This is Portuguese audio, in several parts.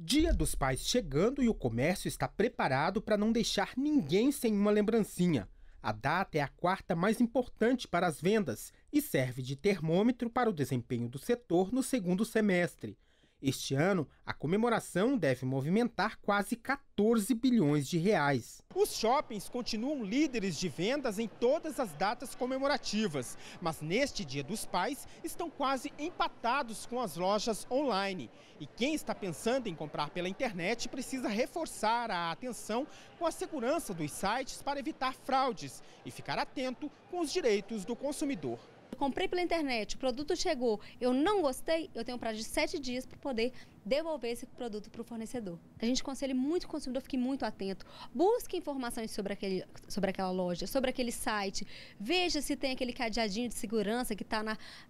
Dia dos Pais chegando e o comércio está preparado para não deixar ninguém sem uma lembrancinha. A data é a quarta mais importante para as vendas e serve de termômetro para o desempenho do setor no segundo semestre. Este ano, a comemoração deve movimentar quase 14 bilhões de reais. Os shoppings continuam líderes de vendas em todas as datas comemorativas, mas neste Dia dos Pais estão quase empatados com as lojas online. E quem está pensando em comprar pela internet precisa reforçar a atenção com a segurança dos sites para evitar fraudes e ficar atento com os direitos do consumidor comprei pela internet, o produto chegou, eu não gostei, eu tenho um prazo de sete dias para poder devolver esse produto para o fornecedor. A gente aconselha muito o consumidor, fique muito atento. Busque informações sobre, aquele, sobre aquela loja, sobre aquele site. Veja se tem aquele cadeadinho de segurança que está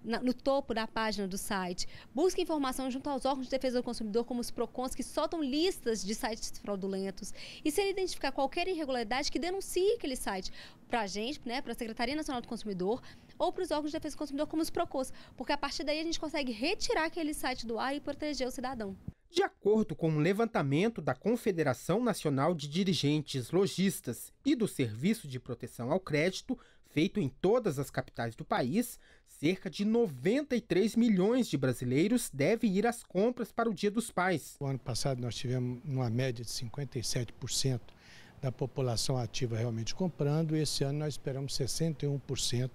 no topo da página do site. Busque informação junto aos órgãos de defesa do consumidor, como os PROCONs, que soltam listas de sites fraudulentos. E se ele identificar qualquer irregularidade, que denuncie aquele site para a gente, né, para a Secretaria Nacional do Consumidor, ou para os órgãos de defesa do consumidor, como os PROCONs, porque a partir daí a gente consegue retirar aquele site do ar e proteger o cidadão. De acordo com um levantamento da Confederação Nacional de Dirigentes Logistas e do Serviço de Proteção ao Crédito, feito em todas as capitais do país, cerca de 93 milhões de brasileiros devem ir às compras para o Dia dos Pais. O ano passado nós tivemos uma média de 57% da população ativa realmente comprando e esse ano nós esperamos 61%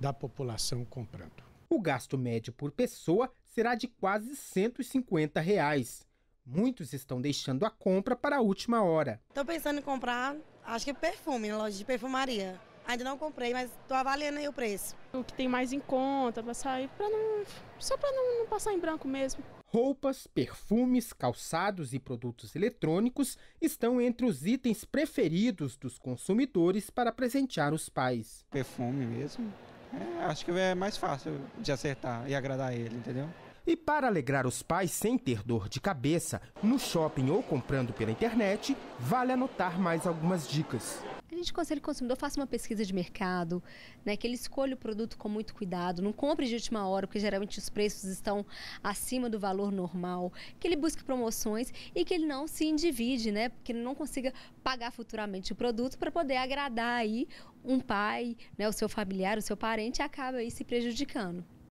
da população comprando. O gasto médio por pessoa será de quase R$ 150. Reais. Muitos estão deixando a compra para a última hora. Estou pensando em comprar, acho que é perfume, na loja de perfumaria. Ainda não comprei, mas estou avaliando aí o preço. O que tem mais em conta para sair, para não, só para não, não passar em branco mesmo roupas, perfumes, calçados e produtos eletrônicos estão entre os itens preferidos dos consumidores para presentear os pais. Perfume mesmo. É, acho que é mais fácil de acertar e agradar ele, entendeu? E para alegrar os pais sem ter dor de cabeça, no shopping ou comprando pela internet, vale anotar mais algumas dicas. A gente consegue o consumidor, faça uma pesquisa de mercado, né, que ele escolha o produto com muito cuidado, não compre de última hora, porque geralmente os preços estão acima do valor normal, que ele busque promoções e que ele não se endivide, né, porque ele não consiga pagar futuramente o produto para poder agradar aí um pai, né, o seu familiar, o seu parente, e acaba aí se prejudicando.